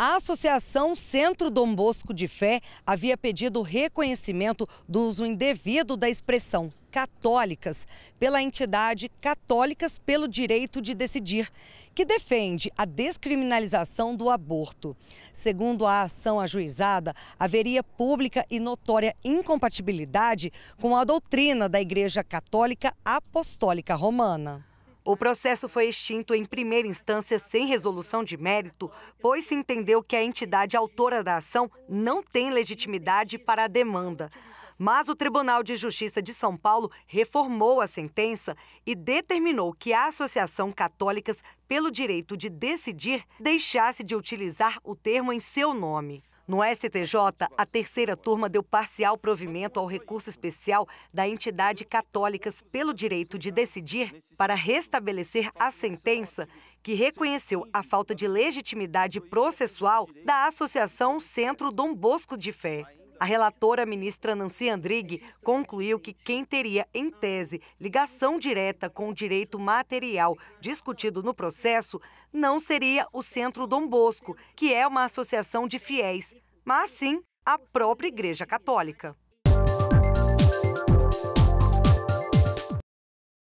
A Associação Centro Dom Bosco de Fé havia pedido reconhecimento do uso indevido da expressão católicas pela entidade Católicas pelo Direito de Decidir, que defende a descriminalização do aborto. Segundo a ação ajuizada, haveria pública e notória incompatibilidade com a doutrina da Igreja Católica Apostólica Romana. O processo foi extinto em primeira instância sem resolução de mérito, pois se entendeu que a entidade autora da ação não tem legitimidade para a demanda. Mas o Tribunal de Justiça de São Paulo reformou a sentença e determinou que a Associação Católicas pelo Direito de Decidir deixasse de utilizar o termo em seu nome. No STJ, a terceira turma deu parcial provimento ao recurso especial da entidade Católicas pelo direito de decidir para restabelecer a sentença que reconheceu a falta de legitimidade processual da Associação Centro Dom Bosco de Fé. A relatora ministra Nancy Andrighi concluiu que quem teria, em tese, ligação direta com o direito material discutido no processo não seria o Centro Dom Bosco, que é uma associação de fiéis, mas sim a própria Igreja Católica.